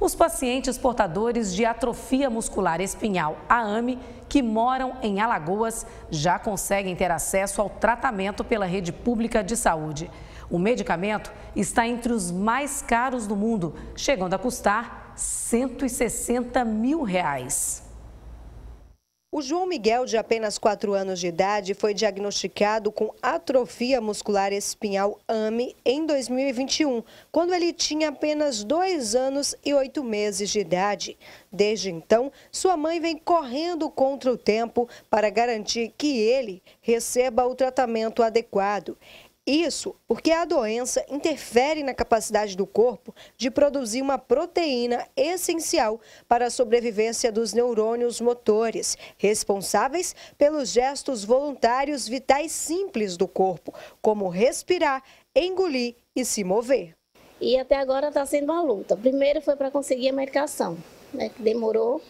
os pacientes portadores de atrofia muscular espinhal AAME, que moram em Alagoas, já conseguem ter acesso ao tratamento pela rede pública de saúde. O medicamento está entre os mais caros do mundo, chegando a custar 160 mil reais. O João Miguel, de apenas 4 anos de idade, foi diagnosticado com atrofia muscular espinhal AME em 2021, quando ele tinha apenas 2 anos e 8 meses de idade. Desde então, sua mãe vem correndo contra o tempo para garantir que ele receba o tratamento adequado. Isso porque a doença interfere na capacidade do corpo de produzir uma proteína essencial para a sobrevivência dos neurônios motores, responsáveis pelos gestos voluntários vitais simples do corpo, como respirar, engolir e se mover. E até agora está sendo uma luta. Primeiro foi para conseguir a medicação, né? demorou,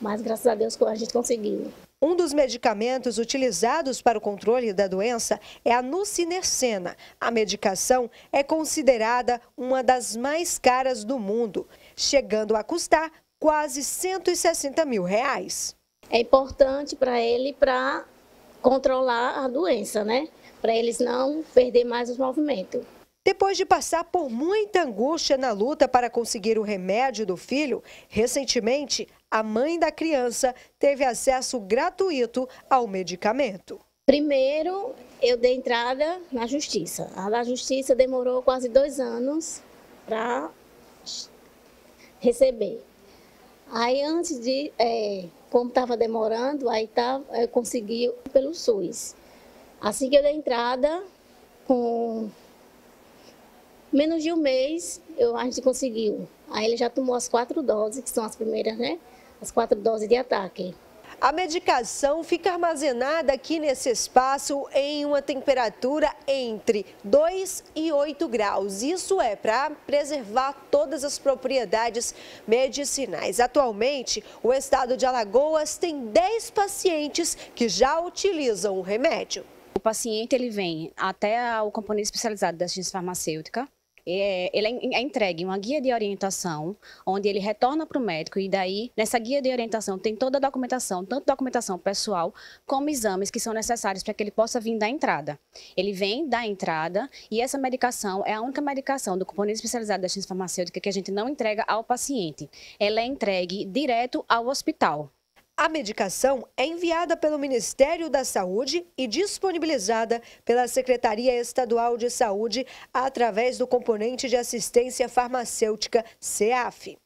mas graças a Deus a gente conseguiu. Um dos medicamentos utilizados para o controle da doença é a nucinercena. A medicação é considerada uma das mais caras do mundo, chegando a custar quase 160 mil reais. É importante para ele para controlar a doença, né? Para eles não perder mais os movimentos. Depois de passar por muita angústia na luta para conseguir o remédio do filho, recentemente a mãe da criança teve acesso gratuito ao medicamento. Primeiro, eu dei entrada na justiça. A da justiça demorou quase dois anos para receber. Aí, antes de, é, como estava demorando, aí tava, tá, eu consegui pelo SUS. Assim que eu dei entrada, com Menos de um mês eu, a gente conseguiu. Aí ele já tomou as quatro doses, que são as primeiras, né? As quatro doses de ataque. A medicação fica armazenada aqui nesse espaço em uma temperatura entre 2 e 8 graus. Isso é para preservar todas as propriedades medicinais. Atualmente, o estado de Alagoas tem 10 pacientes que já utilizam o remédio. O paciente ele vem até o componente especializado da ciência farmacêutica, é, ele é, é entregue uma guia de orientação, onde ele retorna para o médico e daí, nessa guia de orientação, tem toda a documentação, tanto documentação pessoal como exames que são necessários para que ele possa vir da entrada. Ele vem da entrada e essa medicação é a única medicação do componente especializado da ciência farmacêutica que a gente não entrega ao paciente. Ela é entregue direto ao hospital. A medicação é enviada pelo Ministério da Saúde e disponibilizada pela Secretaria Estadual de Saúde através do componente de assistência farmacêutica CEAF.